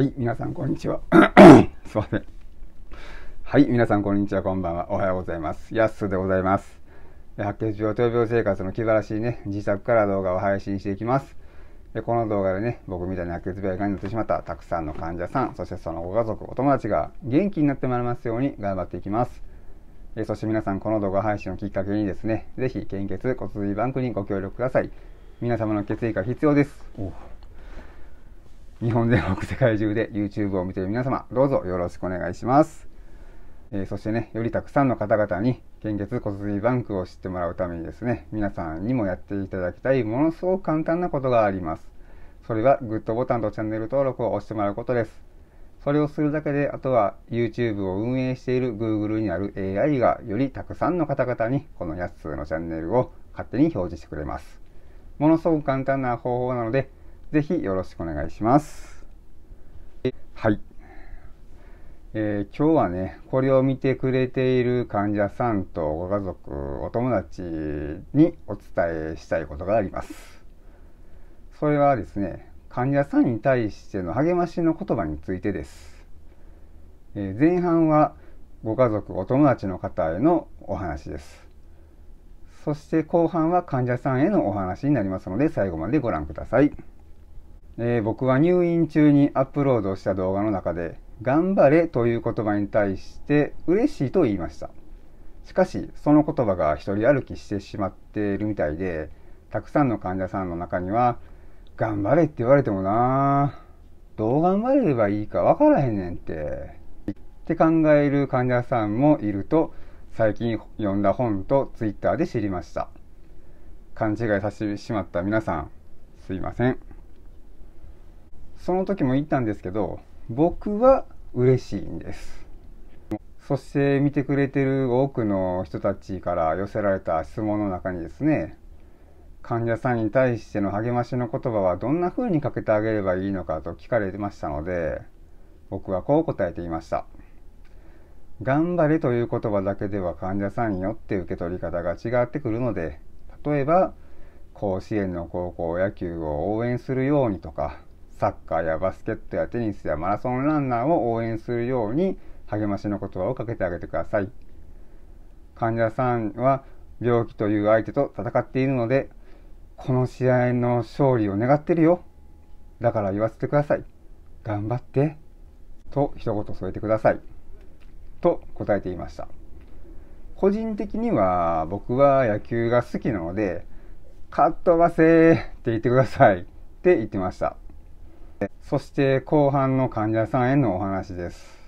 はい、皆さんこんにちは。すいません。はい、皆さんこんにちは、こんばんは。おはようございます。やっすでございます。白血病、闘病生活の気晴らしいね、自宅から動画を配信していきます。でこの動画でね、僕みたいな白血病がになってしまったたくさんの患者さん、そしてそのご家族、お友達が元気になってもらえますように頑張っていきます。えそして皆さん、この動画配信をきっかけにですね、ぜひ献血骨髄バンクにご協力ください。皆様の血液が必要です。日本全国世界中で YouTube を見ている皆様、どうぞよろしくお願いします。えー、そしてね、よりたくさんの方々に、献血骨髄バンクを知ってもらうためにですね、皆さんにもやっていただきたい、ものすごく簡単なことがあります。それは、グッドボタンとチャンネル登録を押してもらうことです。それをするだけで、あとは YouTube を運営している Google にある AI がよりたくさんの方々にこの8つのチャンネルを勝手に表示してくれます。ものすごく簡単な方法なので、ぜひよろしくお願いします。はい。えー、今日はね、これを見てくれている患者さんとご家族、お友達にお伝えしたいことがあります。それはですね、患者さんに対しての励ましの言葉についてです。えー、前半はご家族、お友達の方へのお話です。そして後半は患者さんへのお話になりますので最後までご覧ください。えー、僕は入院中にアップロードした動画の中で、頑張れという言葉に対して嬉しいと言いました。しかし、その言葉が一人歩きしてしまっているみたいで、たくさんの患者さんの中には、頑張れって言われてもなどう頑張ればいいかわからへんねんって、って考える患者さんもいると、最近読んだ本と twitter で知りました。勘違いさせてしまった皆さん、すいません。その時も言ったんですけど、僕は嬉しいんです。そして見てくれてる多くの人たちから寄せられた質問の中にですね、患者さんに対しての励ましの言葉はどんな風にかけてあげればいいのかと聞かれてましたので、僕はこう答えていました。頑張れという言葉だけでは患者さんによって受け取り方が違ってくるので、例えば、甲子園の高校野球を応援するようにとか、サッカーやバスケットやテニスやマラソンランナーを応援するように励ましの言葉をかけてあげてください。患者さんは病気という相手と戦っているので、この試合の勝利を願ってるよ。だから言わせてください。頑張って。と一言添えてください。と答えていました。個人的には僕は野球が好きなので、かっ飛ばせって言ってくださいって言ってました。そして後半の患者さんへのお話です。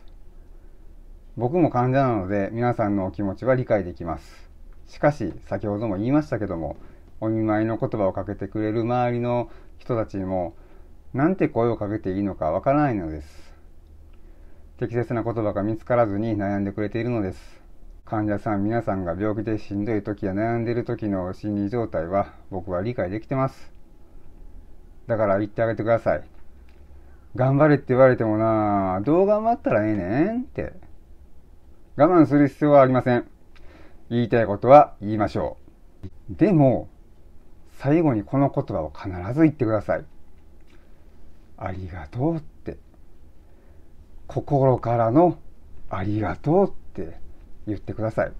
僕も患者なので皆さんのお気持ちは理解できます。しかし、先ほども言いましたけども、お見舞いの言葉をかけてくれる周りの人たちにも、なんて声をかけていいのかわからないのです。適切な言葉が見つからずに悩んでくれているのです。患者さん皆さんが病気でしんどい時や悩んでいる時の心理状態は僕は理解できてます。だから言ってあげてください。頑張れって言われてもなどう頑張ったらええねんって。我慢する必要はありません。言いたいことは言いましょう。でも、最後にこの言葉を必ず言ってください。ありがとうって。心からのありがとうって言ってください。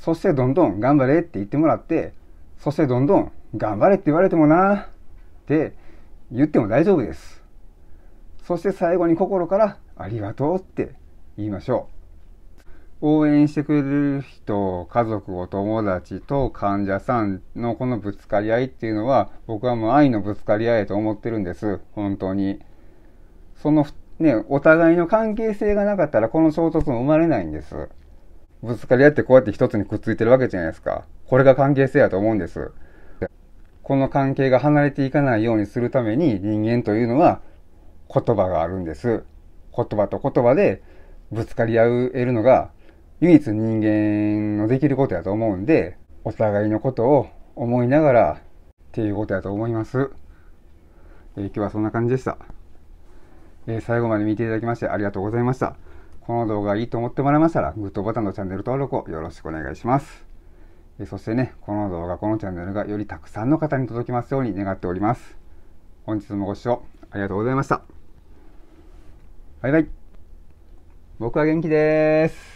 そしてどんどん頑張れって言ってもらって、そしてどんどん頑張れって言われてもなって言っても大丈夫です。そして最後に心からありがとうって言いましょう。応援してくれる人、家族、お友達と患者さんのこのぶつかり合いっていうのは、僕はもう愛のぶつかり合いと思ってるんです。本当に。そのね、お互いの関係性がなかったらこの衝突も生まれないんです。ぶつかり合ってこうやって一つにくっついてるわけじゃないですか。これが関係性やと思うんです。この関係が離れていかないようにするために人間というのは言葉があるんです。言葉と言葉でぶつかり合えるのが唯一人間のできることやと思うんで、お互いのことを思いながらっていうことやと思います。えー、今日はそんな感じでした。えー、最後まで見ていただきましてありがとうございました。この動画いいと思ってもらいましたら、グッドボタンとチャンネル登録をよろしくお願いします。えー、そしてね、この動画、このチャンネルがよりたくさんの方に届きますように願っております。本日もご視聴ありがとうございました。バイバイ。僕は元気です。